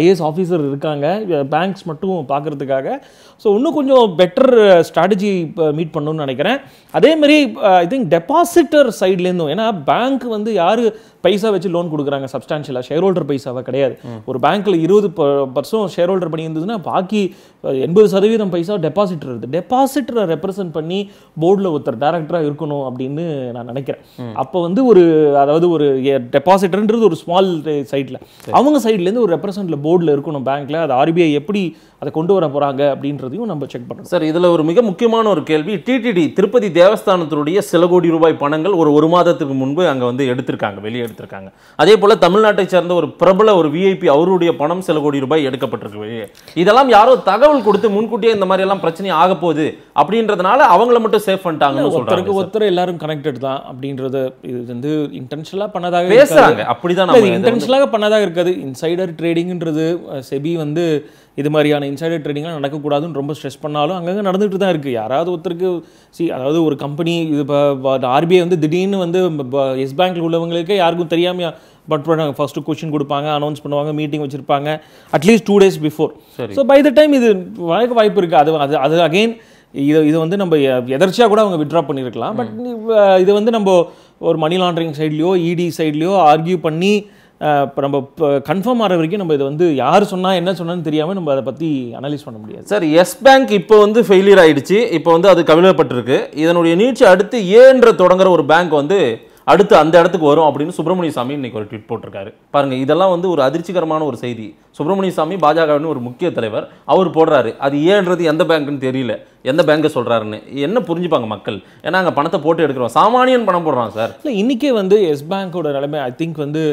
[SPEAKER 1] ஐஏஎஸ் ஆஃபீஸர் இருக்காங்க பேங்க்ஸ் மட்டும் பார்க்குறதுக்காக ஸோ இன்னும் கொஞ்சம் பெட்டர் ஸ்ட்ராட்டஜி மீட் பண்ணணும்னு நினைக்கிறேன் அதேமாரி ஐ திங்க் டெபாசிட்டர் சைட்லேருந்தும் ஏன்னா பேங்க் வந்து யார் பைசா வச்சு லோன் கொடுக்குறாங்க சப்ஸ்டான்ஷியலாக ஷேர் ஹோல்டர் பைசாவாக கிடையாது ஒரு பேங்க்கில் இருபது பர்சன்ட் ஷேர் ஹோல்டர் பண்ணி இருந்ததுன்னா பாக்கி எண்பது சதவீதம் பைசா டெபாசிட்டர் இருக்குது டெபாசிட்டரை ரெப்ரசென்ட் பண்ணி போர்டில் ஒருத்தர் டேரக்டராக இருக்கணும் அப்படின்னு நான் நினைக்கிறேன் நினைக்கிறேன் அப்போ வந்து ஒரு அதாவது ஒரு டெபாசிட்டர்ன்றது ஒரு ஸ்மால் சைட்டில் அவங்க சைட்லேருந்து ஒரு ரெப்ரசன்டில் போர்டில் இருக்கணும் பேங்க்கில் அது ஆர்பிஐ எப்படி அதை கொண்டு வர போகிறாங்க அப்படின்றதையும் நம்ம செக் பண்ணணும் சார் இதில் ஒரு மிக முக்கியமான ஒரு கேள்வி டிடிடி திருப்பதி தேவஸ்தானத்தினுடைய சில கோடி ரூபாய் பணங்கள் ஒரு ஒரு மாதத்துக்கு முன்பு அங்கே வந்து எடுத்திருக்காங்க வெளியே எடுத்திருக்காங்க அதே போல் தமிழ்நாட்டை சேர்ந்த ஒரு பிரபல ஒரு விஐபி அவருடைய பணம் சில கோடி ரூபாய் எடுக்கப்பட்டிருக்கு வெளியே இதெல்லாம் யாரோ தகவல் கொடுத்து முன்கூட்டியே இந்த மாதிரி எல்லாம் பிரச்சனை ஆக போகுது அப்படின்றதுனால அவங்கள மட்டும் சேஃப் பண்ணிட்டாங்கன்னு ஒருத்தருக்கு ஒருத்தர் எல்லாரும் கனெக்டட் தான் அப்படின்றத இது வந்து இன்டென்ஷனலாக பண்ணதாக பேசுகிறாங்க அப்படிதான் இன்டென்ஷனலாக பண்ணதாக இருக்காது இன்சைடர் ட்ரேடிங்ன்றது செபி வந்து இது மாதிரியான இன்சைடர் ட்ரேடிங்லாம் நடக்கக்கூடாதுன்னு ரொம்ப ஸ்ட்ரெஸ் பண்ணாலும் அங்கங்கே நடந்துகிட்டு தான் இருக்குது யாராவது ஒருத்தருக்கு சி அதாவது ஒரு கம்பெனி இது இப்போ ஆர்பிஐ வந்து திடீர்னு வந்து எஸ் பேங்க்கில் உள்ளவங்களுக்கே யாருக்கும் தெரியாமல் பட் பண்ணுவாங்க ஃபஸ்ட்டு கொஷின் கொடுப்பாங்க அனௌன்ஸ் பண்ணுவாங்க மீட்டிங் வச்சுருப்பாங்க at least two days before so by the time இது வழக்க வாய்ப்பு இருக்குது அது அது அது அகெயின் இது இது வந்து நம்ம எதர்ச்சியாக கூட அவங்க விட்ரா பண்ணியிருக்கலாம் பட் இது வந்து நம்ம ஒரு மணி லாண்ட்ரிங் சைட்லேயோ இடி சைட்லேயோ ஆர்கியூ பண்ணி இப்போ நம்ம இப்போ கன்ஃபார்ம் ஆகிற வரைக்கும் நம்ம இதை வந்து யார் சொன்னால் என்ன சொன்னான்னு தெரியாமல் நம்ம அதை பற்றி அனலைஸ் பண்ண முடியாது சார் எஸ் பேங்க் இப்போ வந்து ஃபெயிலியர் ஆகிடுச்சு இப்போ வந்து அது கவிழப்பட்டிருக்கு இதனுடைய நீட்சி அடுத்து ஏன்ற தொடங்குற ஒரு பேங்க் வந்து அடுத்து அந்த இடத்துக்கு வரும் அப்படின்னு சுப்பிரமணிய சாமி இன்னைக்கு ஒரு ட்வீட் போட்டிருக்காரு பாருங்க இதெல்லாம் வந்து ஒரு அதிர்ச்சிகரமான ஒரு செய்தி சுப்பிரமணிய சாமி பாஜகவின் ஒரு முக்கிய தலைவர் அவர் போடுறாரு அது ஏன்றது எந்த பேங்க்குன்னு தெரியல எந்த பேங்கை சொல்கிறாருன்னு என்ன புரிஞ்சுப்பாங்க மக்கள் ஏன்னா அங்கே பணத்தை போட்டு எடுக்கிறோம் சாமானியன் பணம் போடுறான் சார் இல்லை இன்றைக்கே வந்து எஸ் பேங்க்கோட நிலைமை ஐ திங்க் வந்து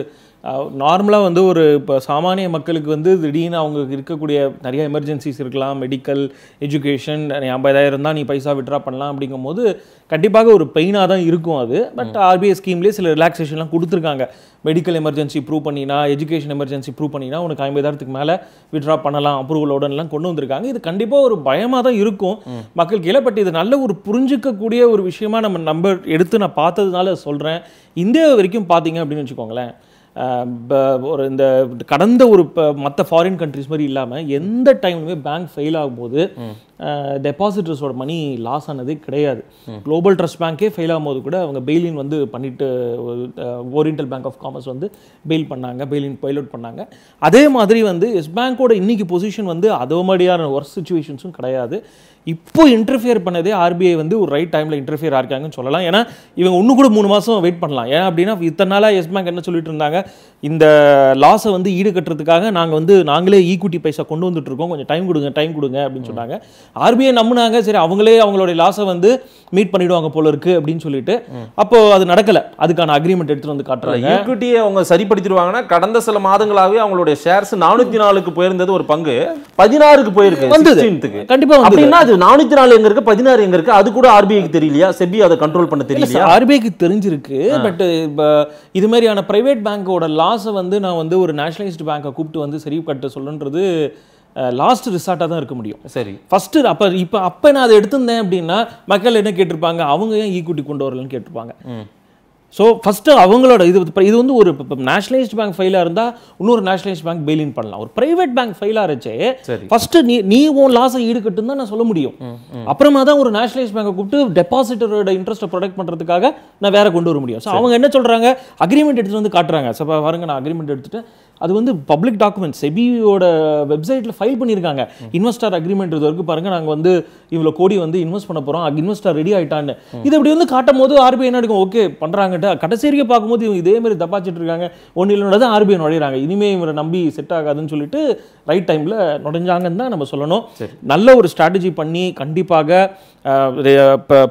[SPEAKER 1] நார்மலாக வந்து ஒரு இப்போ சாமானிய மக்களுக்கு வந்து திடீர்னு அவங்க இருக்கக்கூடிய நிறைய எமர்ஜென்சிஸ் இருக்கலாம் மெடிக்கல் எஜுகேஷன் ஐம்பதாயிரம் தான் நீ பைசா விட்ரா பண்ணலாம் அப்படிங்கும் போது கண்டிப்பாக ஒரு பெயினாக தான் இருக்கும் அது பட் ஆர்பிஐ ஸ்கீம்லேயே சில ரிலாக்ஸேஷன்லாம் கொடுத்துருக்காங்க மெடிக்கல் எமர்ஜென்சி ப்ரூவ் பண்ணினா எஜுகேஷன் எமர்ஜென்சி ப்ரூவ் பண்ணினா உனக்கு ஐம்பதாயிரத்துக்கு மேலே விட்ரா பண்ணலாம் அப்ரூவலோடலாம் கொண்டு வந்திருக்காங்க இது கண்டிப்பாக ஒரு பயமாக தான் இருக்கும் மக்களுக்கு இல்லை பட் இது நல்ல ஒரு புரிஞ்சிக்கக்கூடிய ஒரு விஷயமா நம்ம நம்பர் எடுத்து நான் பார்த்ததுனால சொல்கிறேன் இந்தியா வரைக்கும் பார்த்தீங்க அப்படின்னு வச்சுக்கோங்களேன் ஒரு இந்த கடந்த ஒரு மற்ற ஃபாரின் கண்ட்ரிஸ் மாதிரி இல்லாமல் எந்த டைம்லுமே பேங்க் ஃபெயில் ஆகும்போது டெபாசிட்டர்ஸோட மணி லாஸ் ஆனது கிடையாது குளோபல் ட்ரஸ்ட் பேங்க்கே ஃபெயில் ஆகும்போது கூட அவங்க பெயிலின் வந்து பண்ணிட்டு ஓரியன்டல் பேங்க் ஆஃப் காமர்ஸ் வந்து பெயில் பண்ணாங்க பெயிலின் அவுட் பண்ணாங்க அதே மாதிரி வந்து எஸ் பேங்க்கோட இன்னைக்கு பொசிஷன் வந்து அதே மாதிரியான ஒர்க் சுச்சுவேஷன்ஸும் கிடையாது இப்போ இன்டர்ஃபியர் பண்ணதே ஆர்பிஐ வந்து ஒரு ரைட் டைமில் இன்டர்ஃபியர் ஆகிருக்காங்கன்னு சொல்லலாம் ஏன்னா இவங்க ஒன்று கூட மூணு மாதம் வெயிட் பண்ணலாம் ஏன் அப்படின்னா இத்தனை நாளாக எஸ் பேங்க் என்ன சொல்லிட்டு இருந்தாங்க இந்த லாஸை வந்து ஈடுகட்டுறதுக்காக நாங்கள் வந்து நாங்களே ஈக்குவிட்டி பைசா கொண்டு வந்துட்டு இருக்கோம் கொஞ்சம் டைம் கொடுங்க டைம் கொடுங்க அப்படின்னு சொன்னாங்க ஆர்பிஐ நம்பினாங்க சரி அவங்களே அவங்களுடைய லாஸை வந்து மீட் பண்ணிடுவாங்க போல இருக்கு அப்படின்னு சொல்லிட்டு அப்போ அது நடக்கலை அதுக்கான அக்ரிமெண்ட் எடுத்துகிட்டு வந்து காட்டுறாங்க ஈக்விட்டியை அவங்க சரிப்படுத்திடுவாங்கன்னா கடந்த சில மாதங்களாகவே அவங்களுடைய ஷேர்ஸ் நானூற்றி நாலுக்கு போயிருந்தது ஒரு பங்கு பதினாறுக்கு போயிருக்கு வந்து கண்டிப்பாக அப்படின்னா அது நானூற்றி நாலு எங்க இருக்கு பதினாறு எங்க இருக்கு அது கூட ஆர்பிஐக்கு தெரியலையா செபி அதை கண்ட்ரோல் பண்ண தெரியலையா ஆர்பிஐக்கு தெரிஞ்சிருக்கு பட் இது மாதிரியான பிரைவேட் பேங்கோட லா காசை வந்து நான் வந்து ஒரு நேஷனலைஸ்டு பேங்க்கை கூப்பிட்டு வந்து சரி கட்ட சொல்லுன்றது லாஸ்ட் ரிசார்ட்டாக தான் இருக்க முடியும் சரி ஃபஸ்ட்டு அப்போ இப்போ அப்போ நான் அதை எடுத்திருந்தேன் அப்படின்னா மக்கள் என்ன கேட்டிருப்பாங்க அவங்க ஏன் ஈக்குட்டி கொண்டு வரலன்னு கேட்டிருப்பாங்க ஸோ ஃபஸ்ட்டு அவங்களோட இது இது வந்து ஒரு நேஷனலைஸ்ட் பேங்க் ஃபைலாக இருந்தால் இன்னொரு நேஷனலைஸ்ட் பேங்க் பெயிலின் பண்ணலாம் ஒரு ப்ரைவேட் பேங்க் ஃபைலாக இருந்துச்சு ஃபஸ்ட்டு நீ நீ உன் லாஸை ஈடுகட்டுன்னு தான் நான் சொல்ல முடியும் அப்புறமா தான் ஒரு நேஷனலைஸ்ட் பேங்கை கூப்பிட்டு டெபாசிட்டரோட இன்ட்ரெஸ்ட்டை ப்ரொடெக்ட் பண்ணுறதுக்காக நான் வேற கொண்டு வர முடியும் ஸோ அவங்க என்ன சொல்கிறாங்க அக்ரிமெண்ட் எடுத்துகிட்டு வந்து காட்டுறாங்க ஸோ பாருங்க நான் அக்ரிமெண்ட் எடுத்துகிட்டு அது வந்து பப்ளிக் டாக்குமெண்ட் செபியோட வெப்சைட்டில் ஃபைல் பண்ணியிருக்காங்க இன்வெஸ்டர் அக்ரிமெண்ட் இது வரைக்கும் பாருங்கள் நாங்கள் வந்து இவ்வளோ கோடி வந்து இன்வெஸ்ட் பண்ண போகிறோம் இன்வெஸ்டர் ரெடி ஆகிட்டான்னு இது இப்படி வந்து காட்டும் போது ஆர்பிஐ என்ன எடுக்கும் ஓகே பண்ணுறாங்கட்டு கடைசேரியை பார்க்கும்போது இவங்க இதே மாதிரி தப்பாச்சிட்டு இருக்காங்க ஒன்றும் இல்லைன்னா தான் ஆர்பிஐ நுழையிறாங்க இனிமேல் இவரை நம்பி செட் ஆகாதுன்னு சொல்லிட்டு ரைட் டைமில் நுழைஞ்சாங்கன்னு தான் நம்ம சொல்லணும் நல்ல ஒரு ஸ்ட்ராட்டஜி பண்ணி கண்டிப்பாக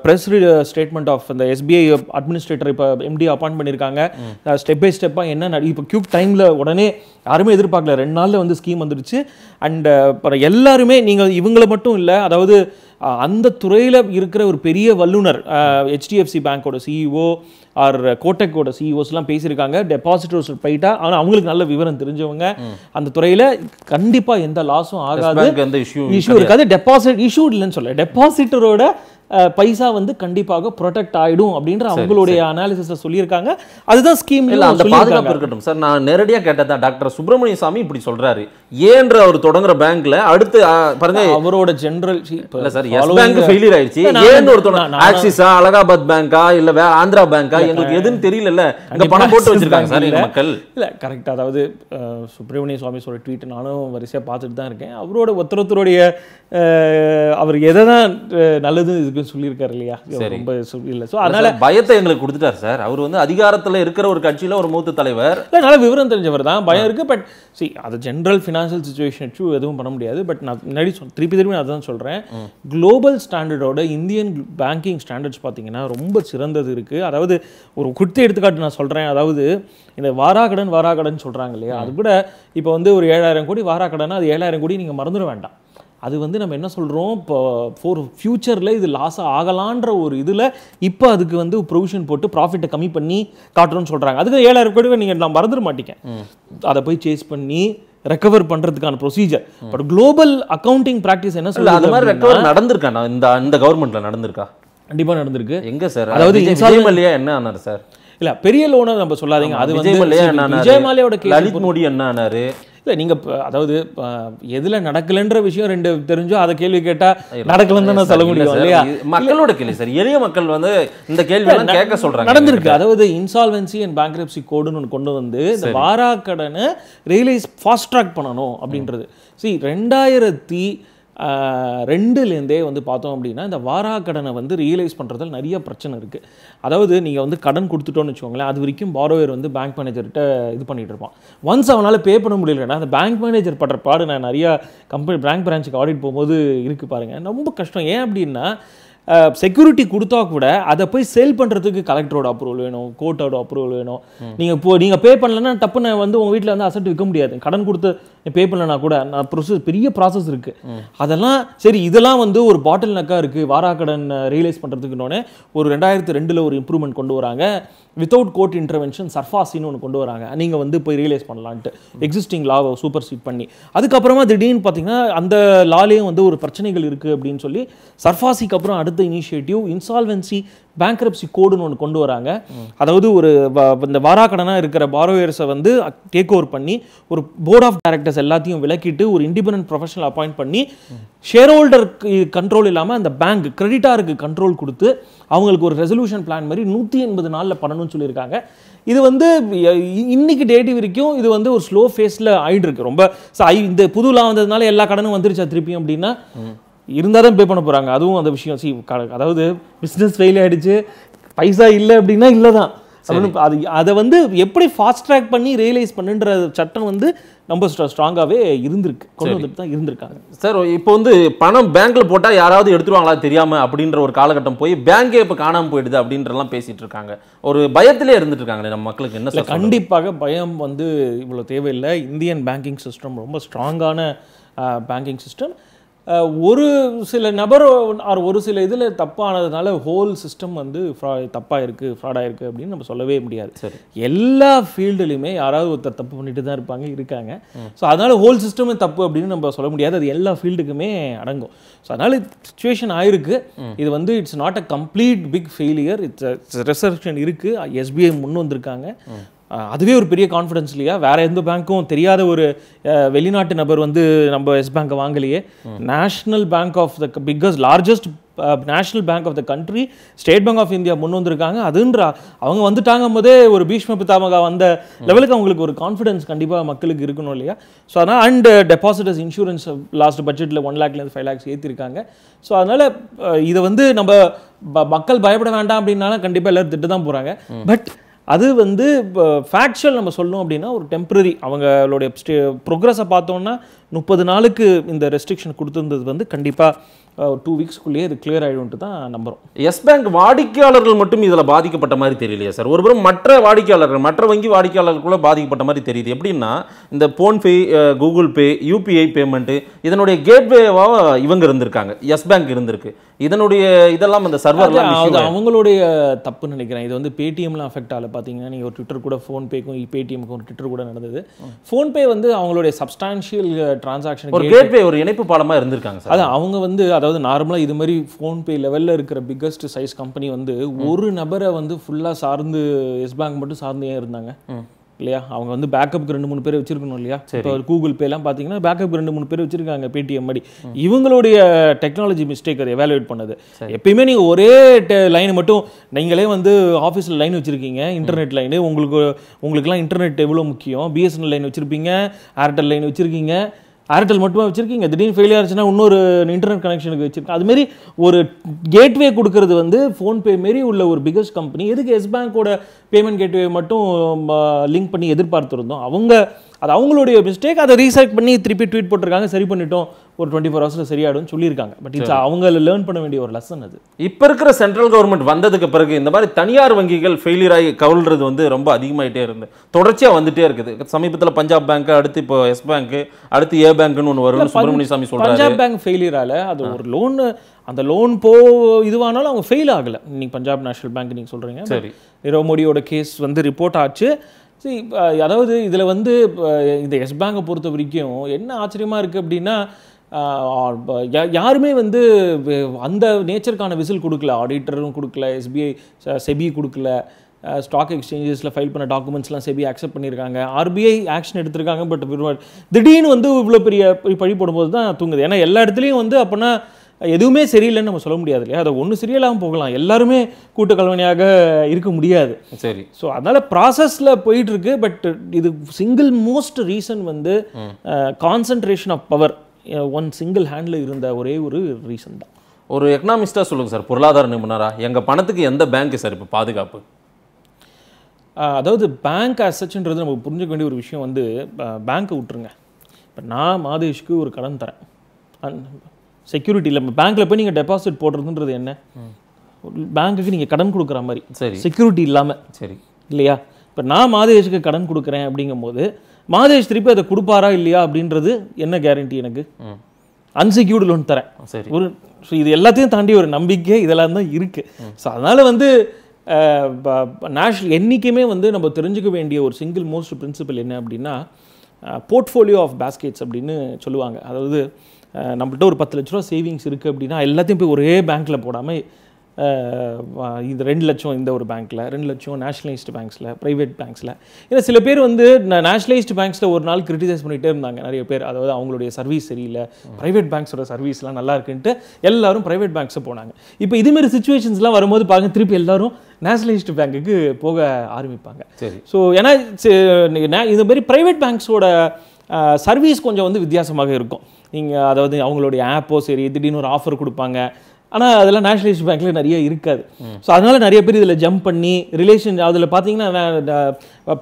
[SPEAKER 1] ப்ரெஸ் ஸ்டேட்மெண்ட் ஆஃப் இந்த எஸ்பிஐ அட்மினிஸ்ட்ரேட்டர் இப்போ எம்டி அப்பாயிண்ட் பண்ணியிருக்காங்க ஸ்டெப் பை ஸ்டெப்பாக என்ன இப்போ க்யூப் டைமில் உடனே யாருமே எதிர்பார்க்கல ரெண்டு நாளில் வந்து ஸ்கீம் வந்துடுச்சு அண்ட் அப்புறம் எல்லாருமே நீங்கள் இவங்களை மட்டும் இல்லை அதாவது அந்த துறையில் இருக்கிற ஒரு பெரிய வல்லுனர் ஹெச்டிஎஃப்சி பேங்கோட சிஇஓ ஆர் கோட்டக்கோட சிஇஓஸ்லாம் e பேசியிருக்காங்க டெபாசிட்டர்ஸ் போயிட்டா ஆனால் அவங்களுக்கு நல்ல விவரம் தெரிஞ்சவங்க அந்த துறையில் கண்டிப்பாக எந்த லாஸும் ஆகாது இஷ்யூ இருக்காது டெபாசிட் இஷ்யூ இல்லைன்னு சொல்ல டெபாசிட்டரோட பைசா வந்து கண்டிப்பாக ப்ரொடெக்ட் ஆகிடும் அப்படின்ற அவங்களுடைய அனாலிசிஸ் சொல்லியிருக்காங்க அதுதான் ஸ்கீம் இல்லை அந்த பாதுகாப்பு இருக்கட்டும் சார் நான் நேரடியாக கேட்டதான் டாக்டர் சுப்பிரமணிய சாமி இப்படி சொல்கிறாரு ஏன்ற அவர் தொடங்குற பேங்க்ல அடுத்து பாருங்க அவரோட ஜென்ரல் இல்லை சார் எஸ் பேங்க் ஃபெயிலியர் ஆயிடுச்சு ஏன் ஒரு தொடங்க ஆக்சிஸா அலகாபாத் பேங்கா இல்லை வே ஆந்திரா பேங்கா எங்களுக்கு எதுன்னு தெரியல இந்த பணம் போட்டு வச்சிருக்காங்க சார் மக்கள் இல்லை கரெக்ட் அதாவது சுப்பிரமணிய சுவாமி சொல்கிற ட்வீட் நானும் வரிசையாக பார்த்துட்டு தான் இருக்கேன் அவரோட ஒருத்தருத்தருடைய அவர் எதை தான் நல்லது பேர் சொல்லியிருக்காரு இல்லையா ரொம்ப இல்லை ஸோ அதனால பயத்தை எங்களுக்கு கொடுத்துட்டார் சார் அவர் வந்து அதிகாரத்தில் இருக்கிற ஒரு கட்சியில் ஒரு மூத்த தலைவர் இல்லை நல்லா விவரம் தெரிஞ்சவர் தான் பயம் இருக்குது பட் சி அது ஜென்ரல் ஃபினான்சியல் சுச்சுவேஷன் வச்சு எதுவும் பண்ண முடியாது பட் நான் முன்னாடி சொல் திருப்பி திருப்பி நான் அதான் சொல்கிறேன் குளோபல் ஸ்டாண்டர்டோட இந்தியன் பேங்கிங் ஸ்டாண்டர்ட்ஸ் பார்த்தீங்கன்னா ரொம்ப சிறந்தது இருக்குது அதாவது ஒரு குடுத்த எடுத்துக்காட்டு நான் சொல்கிறேன் அதாவது இந்த வாராக்கடன் வாராக்கடன் சொல்கிறாங்க இல்லையா அது கூட இப்போ வந்து ஒரு ஏழாயிரம் கோடி வாராக்கடன் அது ஏழாயிரம் கோடி நீங்கள் மறந்துட வேண்டாம் அது வந்து நம்ம என்ன சொல்கிறோம் இப்போ ஃபோர் ஃப்யூச்சரில் இது லாஸ் ஆகலான்ற ஒரு இதில் இப்போ அதுக்கு வந்து ப்ரொவிஷன் போட்டு ப்ராஃபிட்டை கம்மி பண்ணி காட்டுறோம்னு சொல்கிறாங்க அதுக்கு ஏழாயிரம் கோடி நீங்கள் நான் மறந்துட மாட்டீங்க அதை போய் சேஸ் பண்ணி ரெக்கவர் பண்றதுக்கான procedure but global accounting practice என்ன சொல்லுது அது மாதிரி ரெக்கவர் நடந்திருக்கா இந்த இந்த கவர்மெண்ட்ல நடந்திருக்கா கண்டிப்பா நடந்திருக்கு எங்க சார் அதாவது இல்லையா என்ன ஆனாரு சார் இல்ல பெரிய லோனர் நம்ம சொல்லாதீங்க அது வந்து விஜய்மல்லியா என்ன விஜய் மாலியோட லலித் மோடி என்ன ஆனாரு இல்லை நீங்கள் அதாவது எதில் நடக்கலைன்ற விஷயம் ரெண்டு தெரிஞ்சோ அதை கேள்வி கேட்டால் நடக்கலன்னு சொல்ல முடியும் இல்லையா மக்களோட கேள்வி சார் எளிய மக்கள் வந்து இந்த கேள்வி கேட்க சொல்கிறாங்க நடந்திருக்கு அதாவது இன்சால்வென்சி அண்ட் பேங்க்ரப்சி கோடுன்னு ஒன்று கொண்டு வந்து இந்த வாராக்கடனை ரியலைஸ் ஃபாஸ்ட் ட்ராக் பண்ணணும் அப்படின்றது சரி ரெண்டாயிரத்தி ரெண்டுலேருந்தே வந்து பார்த்தோம் அப்படின்னா இந்த வாரா கடனை வந்து ரியலைஸ் பண்ணுறதுல நிறைய பிரச்சனை இருக்குது அதாவது நீங்கள் வந்து கடன் கொடுத்துட்டோன்னு வச்சுக்கோங்களேன் அது வரைக்கும் பாரோவர் வந்து பேங்க் மேனேஜர்கிட்ட இது பண்ணிகிட்டு இருப்பான் ஒன்ஸ் அவனால் பே பண்ண முடியலன்னா அந்த பேங்க் மேனேஜர் படுற பாடு நான் நிறையா கம்பெனி பேங்க் பிரான்ச்சுக்கு ஆடிட் போகும்போது இருக்குது பாருங்கள் ரொம்ப கஷ்டம் ஏன் அப்படின்னா செக்யூரிட்டி கொடுத்தா கூட அதை போய் சேல் பண்ணுறதுக்கு கலெக்டரோட அப்ரூவல் வேணும் கோர்ட்டோட அப்ரூவல் வேணும் நீங்கள் இப்போ நீங்கள் பே பண்ணலன்னா டப்புன்னு வந்து உங்கள் வீட்டில் வந்து அசட் விற்க முடியாது கடன் கொடுத்து பே பண்ணலனா கூட நான் ப்ரொசஸ் பெரிய ப்ராசஸ் இருக்குது அதெல்லாம் சரி இதெல்லாம் வந்து ஒரு பாட்டில் நக்காக இருக்குது வாரா கடன் ரியலைஸ் பண்ணுறதுக்குன்னொன்னே ஒரு ரெண்டாயிரத்து ரெண்டில் ஒரு இம்ப்ரூவ்மெண்ட் கொண்டு வராங்க வித்தவுட் கோர்ட் இன்டர்வென்ஷன் சர்ஃபாசின்னு ஒன்று கொண்டு வராங்க நீங்கள் வந்து போய் ரியலைஸ் பண்ணலான்ட்டு எக்ஸிஸ்டிங் லாவை சூப்பர் சீட் பண்ணி அதுக்கப்புறமா திடீர்னு பார்த்தீங்கன்னா அந்த லாலேயும் வந்து ஒரு பிரச்சனைகள் இருக்குது அப்படின்னு சொல்லி சர்ஃபாசிக்கு அப்புறம் அடுத்து த இனிஷியேட்டிவ் இன்சால்வென்சி பேங்க்ரப்சி கோடுன்னு ஒன்று கொண்டு வராங்க அதாவது ஒரு இந்த வாராக்கடனாக இருக்கிற பாரோயர்ஸை வந்து டேக் ஓவர் பண்ணி ஒரு போர்ட் ஆஃப் டைரக்டர்ஸ் எல்லாத்தையும் விளக்கிட்டு ஒரு இண்டிபெண்ட் ப்ரொஃபஷனல் அப்பாயிண்ட் பண்ணி ஷேர் ஹோல்டருக்கு கண்ட்ரோல் இல்லாமல் அந்த பேங்க் கிரெடிட்டாருக்கு கண்ட்ரோல் கொடுத்து அவங்களுக்கு ஒரு ரெசல்யூஷன் பிளான் மாதிரி நூற்றி எண்பது நாளில் பண்ணணும்னு சொல்லியிருக்காங்க இது வந்து இன்னைக்கு டேட்டு வரைக்கும் இது வந்து ஒரு ஸ்லோ ஃபேஸில் ஆயிட்டு இருக்கு ரொம்ப இந்த புது லா வந்ததுனால எல்லா கடனும் வந்துருச்சா திருப்பியும் அப்படின்னா இருந்தால் தான் பே பண்ண போகிறாங்க அதுவும் அந்த விஷயம் சி அதாவது பிஸ்னஸ் ஃபெயில் ஆகிடுச்சு பைசா இல்லை அப்படின்னா இல்லை தான் அது அதை வந்து எப்படி ஃபாஸ்ட் ட்ராக் பண்ணி ரியலைஸ் பண்ணுன்ற சட்டம் வந்து ரொம்ப ஸ்ட்ராங்காகவே இருந்திருக்கு கொண்டு வந்துட்டு தான் இருந்திருக்காங்க சார் இப்போ வந்து பணம் பேங்க்கில் போட்டால் யாராவது எடுத்துருவாங்களா தெரியாமல் அப்படின்ற ஒரு காலகட்டம் போய் பேங்கே இப்போ காணாமல் போயிடுது அப்படின்றலாம் பேசிகிட்டு இருக்காங்க ஒரு பயத்திலே இருந்துட்டு இருக்காங்களே நம்ம மக்களுக்கு என்ன கண்டிப்பாக பயம் வந்து இவ்வளோ தேவையில்லை இந்தியன் பேங்கிங் சிஸ்டம் ரொம்ப ஸ்ட்ராங்கான பேங்கிங் சிஸ்டம் ஒரு சில நபர் ஆர் ஒரு சில இதில் தப்பானதுனால ஹோல் சிஸ்டம் வந்து ஃப்ரா தப்பாக இருக்குது ஃப்ராடாக இருக்குது அப்படின்னு நம்ம சொல்லவே முடியாது சரி எல்லா ஃபீல்டுலையுமே யாராவது ஒருத்தர் தப்பு பண்ணிட்டு தான் இருப்பாங்க இருக்காங்க ஸோ அதனால் ஹோல் சிஸ்டமே தப்பு அப்படின்னு நம்ம சொல்ல முடியாது அது எல்லா ஃபீல்டுக்குமே அடங்கும் ஸோ அதனால் சுச்சுவேஷன் ஆயிருக்கு இது வந்து it's not a complete big failure it's recession இருக்குது எஸ்பிஐ முன் வந்திருக்காங்க அதுவே ஒரு பெரிய கான்ஃபிடன்ஸ் இல்லையா வேற எந்த பேங்க்கும் தெரியாத ஒரு வெளிநாட்டு நபர் வந்து நம்ம எஸ் பேங்க்கை வாங்கலையே national bank of the biggest largest national bank of the country State Bank of India முன் வந்திருக்காங்க அதுன்றா அவங்க வந்துட்டாங்க போதே ஒரு பீஷ்ம பிதாமகா வந்த லெவலுக்கு அவங்களுக்கு ஒரு கான்ஃபிடன்ஸ் கண்டிப்பாக மக்களுக்கு இருக்கணும் இல்லையா ஸோ அதனால் அண்ட் டெபாசிட்டர்ஸ் இன்சூரன்ஸ் லாஸ்ட் பட்ஜெட்டில் ஒன் லேக்லேருந்து ஃபைவ் லேக்ஸ் ஏற்றிருக்காங்க ஸோ அதனால் இதை வந்து நம்ம மக்கள் பயப்பட வேண்டாம் அப்படின்னாலும் கண்டிப்பாக எல்லோரும் திட்டு தான் போகிறாங்க பட் அது வந்து இப்போ ஃபேக்சுவல் நம்ம சொல்லணும் அப்படின்னா ஒரு டெம்ப்ரரி அவங்களுடைய ப்ரோக்ரஸை பார்த்தோன்னா முப்பது நாளுக்கு இந்த ரெஸ்ட்ரிக்ஷன் கொடுத்துருந்தது வந்து கண்டிப்பாக ஒரு டூ வீக்ஸ்க்குள்ளேயே இது கிளியர் ஆகிடும்ட்டு தான் நம்புகிறோம் எஸ் பேங்க் வாடிக்கையாளர்கள் மட்டும் இதில் பாதிக்கப்பட்ட மாதிரி தெரியலையா சார் ஒருபுறம் மற்ற வாடிக்கையாளர்கள் மற்ற வங்கி வாடிக்கையாளர்களுக்குள்ள பாதிக்கப்பட்ட மாதிரி தெரியுது எப்படின்னா இந்த PhonePe Google Pay UPI payment இதனுடைய கேட்வேவாக இவங்க இருந்திருக்காங்க எஸ் பேங்க் இருந்திருக்கு இதனுடைய இதெல்லாம் அந்த சர்வர்லாம் அது அவங்களுடைய தப்புன்னு நினைக்கிறேன் இது வந்து பேடிஎம்லாம் அஃபெக்ட் ஆகல பார்த்தீங்கன்னா நீங்கள் ஒரு ட்விட்டர் கூட ஃபோன்பேக்கும் பேடிஎம்க்கும் ஒரு ட்விட்டர் கூட நடந்தது ஃபோன்பே வந்து அவங்களுடைய சப்ஸ்டான்ஷியல் டிரான்சாக்ஷன் ஒரு கேட்வே ஒரு இணைப்பு பாலமாக இருந்திருக்காங்க சார் அது அவங்க வந்து அதை அதாவது நார்மலாக இது மாதிரி ஃபோன்பே லெவலில் இருக்கிற பிக்கஸ்ட் சைஸ் கம்பெனி வந்து ஒரு நபரை வந்து ஃபுல்லாக சார்ந்து எஸ் பேங்க் மட்டும் சார்ந்து ஏன் இருந்தாங்க இல்லையா அவங்க வந்து பேக்கப் ரெண்டு மூணு பேர் வச்சிருக்கணும் இல்லையா இப்போ கூகுள் பேலாம் பார்த்தீங்கன்னா பேக்கப் ரெண்டு மூணு பேர் வச்சிருக்காங்க பேடிஎம் மாதிரி இவங்களுடைய டெக்னாலஜி மிஸ்டேக் அதை எவாலுவேட் பண்ணது எப்பயுமே நீங்கள் ஒரே லைன் மட்டும் நீங்களே வந்து ஆஃபீஸில் லைன் வச்சிருக்கீங்க இன்டர்நெட் லைனு உங்களுக்கு உங்களுக்குலாம் இன்டர்நெட் எவ்வளோ முக்கியம் பிஎஸ்என்எல் லைன் வச்சுருப்பீங்க ஏர்டெல் லைன் வச்சிருக்கீங்க ஏர்டெல் மட்டுமே வச்சுருக்கீங்க திடீர்னு ஃபெயிலியர் ஆச்சுன்னா இன்னொரு இன்டர்நெட் கனெக்ஷனுக்கு வச்சுருக்கேன் அதுமாரி ஒரு கேட்வே கொடுக்கறது வந்து ஃபோன்பே மாரி உள்ள ஒரு பிகஸ்ட் கம்பெனி எதுக்கு எஸ் பேங்கோட பேமெண்ட் கேட்வே மட்டும் லிங்க் பண்ணி எதிர்பார்த்துருந்தோம் அவங்க அது அவங்களுடைய மிஸ்டேக் அதை ரீசெக்ட் பண்ணி திருப்பி ட்வீட் போட்டிருக்காங்க சரி பண்ணிட்டோம் ஒரு டுவெண்ட்டி ஃபோர் ஹவர்ஸில் சரியாடும் சொல்லியிருக்காங்க பட் இட்ஸ் அவங்க லேர்ன் பண்ண வேண்டிய ஒரு லெசன் அது இப்போ இருக்கிற சென்ட்ரல் கவர்மெண்ட் வந்ததுக்கு பிறகு இந்த மாதிரி தனியார் வங்கிகள் ஃபெயிலியர் ஆகி கவுள்றது வந்து ரொம்ப அதிகமாகிட்டே இருந்து தொடர்ச்சியாக வந்துட்டே இருக்குது சமீபத்தில் பஞ்சாப் பேங்க் அடுத்து இப்போ எஸ் பேங்க் அடுத்து ஏ பேங்க்னு ஒன்று வரும் சுப்பிரமணிய சாமி சொல்கிறாங்க பஞ்சாப் பேங்க் ஃபெயிலியரால் அது ஒரு லோன் அந்த லோன் போ இதுவானாலும் அவங்க ஃபெயில் ஆகலை நீங்கள் பஞ்சாப் நேஷனல் பேங்க் நீங்கள் சொல்கிறீங்க சரி நீரவ் மோடியோட கேஸ் வந்து ரிப்போர்ட் ஆச்சு சரி அதாவது இதில் வந்து இந்த எஸ் பேங்கை பொறுத்த வரைக்கும் என்ன ஆச்சரியமாக இருக்குது அப்படின்னா யாருமே வந்து அந்த நேச்சருக்கான விசில் கொடுக்கல ஆடிட்டரும் கொடுக்கல எஸ்பிஐ செபி கொடுக்கல ஸ்டாக் எக்ஸ்சேஞ்சஸில் ஃபைல் பண்ண டாக்குமெண்ட்ஸ்லாம் செபி அக்செப்ட் பண்ணியிருக்காங்க ஆர்பிஐ ஆக்ஷன் எடுத்திருக்காங்க பட் திடீர்னு வந்து இவ்வளோ பெரிய பழி போடும்போது தான் தூங்குது ஏன்னா எல்லா இடத்துலையும் வந்து அப்போனா எதுவுமே சரியில்லைன்னு நம்ம சொல்ல முடியாது இல்லையா அதை ஒன்று சரியில்லாமல் போகலாம் எல்லாருமே கூட்டுக்கலவனையாக இருக்க முடியாது சரி ஸோ அதனால் ப்ராசஸில் போயிட்டுருக்கு பட் இது சிங்கிள் மோஸ்ட் ரீசன் வந்து concentration of power one single handle இருந்த ஒரே ஒரு ரீசன் தான் ஒரு எக்கனாமிஸ்ட்டாக சொல்லுங்கள் சார் பொருளாதார நிபுணராக எங்கள் பணத்துக்கு எந்த பேங்க் சார் இப்போ பாதுகாப்பு அதாவது பேங்க் அசச்சுன்றது நம்ம புரிஞ்சுக்க வேண்டிய ஒரு விஷயம் வந்து பேங்க்கை விட்டுருங்க இப்போ நான் மாதேஷ்க்கு ஒரு கடன் தரேன் செக்யூரிட்டி இல்லை பேங்க்கில் போய் நீங்கள் டெபாசிட் போடுறதுன்றது என்ன பேங்க்குக்கு நீங்கள் கடன் கொடுக்குற மாதிரி சரி செக்யூரிட்டி இல்லாமல் சரி இல்லையா இப்போ நான் மாதேஷுக்கு கடன் கொடுக்குறேன் அப்படிங்கும் போது மாதேஷ் திருப்பி அதை கொடுப்பாரா இல்லையா அப்படின்றது என்ன கேரண்டி எனக்கு அன்செக்யூர்டு லோன் தரேன் சரி ஒரு ஸோ இது எல்லாத்தையும் தாண்டி ஒரு நம்பிக்கை இதெல்லாம் தான் இருக்குது ஸோ அதனால் வந்து நேஷனல் என்றைக்குமே வந்து நம்ம தெரிஞ்சுக்க வேண்டிய ஒரு சிங்கிள் மோஸ்ட் பிரின்சிபல் என்ன அப்படின்னா போர்ட்ஃபோலியோ ஆஃப் பேஸ்கெட்ஸ் அப்படின்னு சொல்லுவாங்க அதாவது நம்மள்ட்ட ஒரு பத்து லட்ச ரூபா சேவிங்ஸ் இருக்குது அப்படின்னா எல்லாத்தையும் போய் ஒரே பேங்க்கில் போடாமல் இது ரெண்டு லட்சம் இந்த ஒரு பேங்க்கில் ரெண்டு லட்சம் நேஷனலைஸ்டு பேங்க்ஸில் ப்ரைவேட் பேங்க்ஸில் ஏன்னா சில பேர் வந்து நேஷனலைஸ்டு பேங்க்ஸில் ஒரு நாள் கிரிட்டிசைஸ் பண்ணிகிட்டே இருந்தாங்க நிறைய பேர் அதாவது அவங்களுடைய சர்வீஸ் சரியில்லை ப்ரைவேட் பேங்க்ஸோட சர்வீஸ்லாம் நல்லா இருக்குன்ட்டு எல்லாரும் ப்ரைவேட் பேங்க்ஸை போனாங்க இப்போ இதுமாரி சுச்சுவேஷன்ஸ்லாம் வரும்போது பார்க்க திருப்பி எல்லோரும் நேஷனலைஸ்டு பேங்க்குக்கு போக ஆரம்பிப்பாங்க சரி ஸோ ஏன்னா இதுமாரி ப்ரைவேட் பேங்க்ஸோட சர்வீஸ் கொஞ்சம் வந்து வித்தியாசமாக இருக்கும் நீங்கள் அதாவது அவங்களுடைய ஆப்போ சரி திடீர்னு ஒரு ஆஃபர் கொடுப்பாங்க ஆனால் அதெல்லாம் நேஷனலிஸ்ட் பேங்க்கில் நிறைய இருக்காது ஸோ அதனால் நிறைய பேர் இதில் ஜம்ப் பண்ணி ரிலேஷன் அதில் பார்த்தீங்கன்னா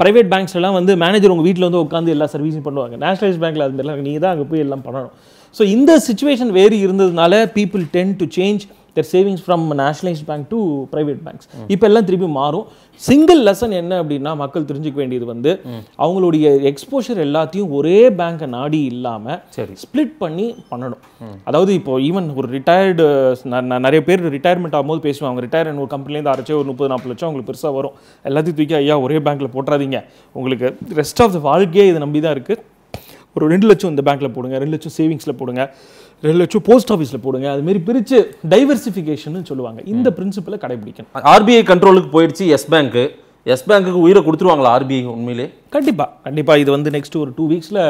[SPEAKER 1] ப்ரைவேட் பேங்க்ஸ்லாம் வந்து மேனேஜர் உங்கள் வீட்டில் வந்து உட்காந்து எல்லா சர்வீஸும் பண்ணுவாங்க நேஷனலைஸ் பேங்க்கில் அது மாதிரிலாம் நீங்கள் தான் அங்கே போய் எல்லாம் பண்ணணும் ஸோ இந்த சுச்சுவேஷன் வேறு இருந்ததுனால people tend to change their savings from nationalise bank to private banks இப்போ எல்லாம் திருப்பி மாறும் சிங்கிள் லெசன் என்ன அப்படின்னா மக்கள் தெரிஞ்சுக்க வேண்டியது வந்து அவங்களுடைய எக்ஸ்போஷர் எல்லாத்தையும் ஒரே பேங்கை நாடி இல்லாமல் சரி ஸ்ப்ளிட் பண்ணி பண்ணணும் அதாவது இப்போ ஈவன் ஒரு ரிட்டையர்டு நிறைய பேர் ரிட்டையர்மெண்ட் ஆகும்போது பேசுவாங்க அவங்க ரிட்டையர் ஒரு கம்பெனிலேருந்து அரைச்சே ஒரு முப்பது நாற்பது லட்சம் அவங்களுக்கு பெருசாக வரும் எல்லாத்தையும் தூக்கி ஐயா ஒரே பேங்க்கில் போட்டுறாதீங்க உங்களுக்கு ரெஸ்ட் ஆஃப் த வாழ்க்கையே இதை நம்பி தான் இருக்குது ஒரு ரெண்டு லட்சம் இந்த பேங்க்கில் போடுங்க ரெண்டு லட்சம் சேவிங்ஸில் போடுங்க ரெண்டு லட்சம் போஸ்ட் ஆஃபீஸில் போடுங்க அதுமாரி பிரித்து டைவர்சிஃபிகேஷன் சொல்லுவாங்க இந்த பிரின்சிபலை கடைபிடிக்கணும் ஆர்பிஐ கண்ட்ரோலுக்கு போயிடுச்சு எஸ் பேங்க்கு எஸ் பேங்க்குக்கு உயிரை கொடுத்துருவாங்களா ஆர்பிஐ உண்மையிலே கண்டிப்பாக கண்டிப்பாக இது வந்து நெக்ஸ்ட் ஒரு டூ வீக்ஸில்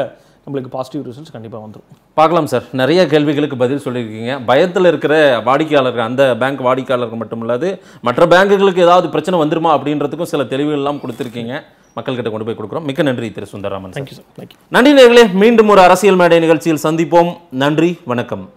[SPEAKER 1] நம்மளுக்கு பாசிட்டிவ் ரிசல்ட்ஸ் கண்டிப்பாக வந்துடும் பார்க்கலாம் சார் நிறைய கேள்விகளுக்கு பதில் சொல்லியிருக்கீங்க பயத்தில் இருக்கிற வாடிக்கையாளர்கள் அந்த பேங்க் வாடிக்கையாளர்கள் மட்டும் இல்லாது மற்ற பேங்குகளுக்கு ஏதாவது பிரச்சனை வந்துருமா அப்படின்றதுக்கும் சில தெளிவுகள்லாம் கொடுத்துருக்கீங்க மக்கள்கிட்ட கொண்டு போய் கொடுக்குறோம் மிக்க நன்றி Thiru Sundararaman thank you sir thank you நன்றி நேர்களே மீண்டும் ஒரு அரசியல் மேடை நிகழ்ச்சியில் சந்திப்போம் நன்றி வணக்கம்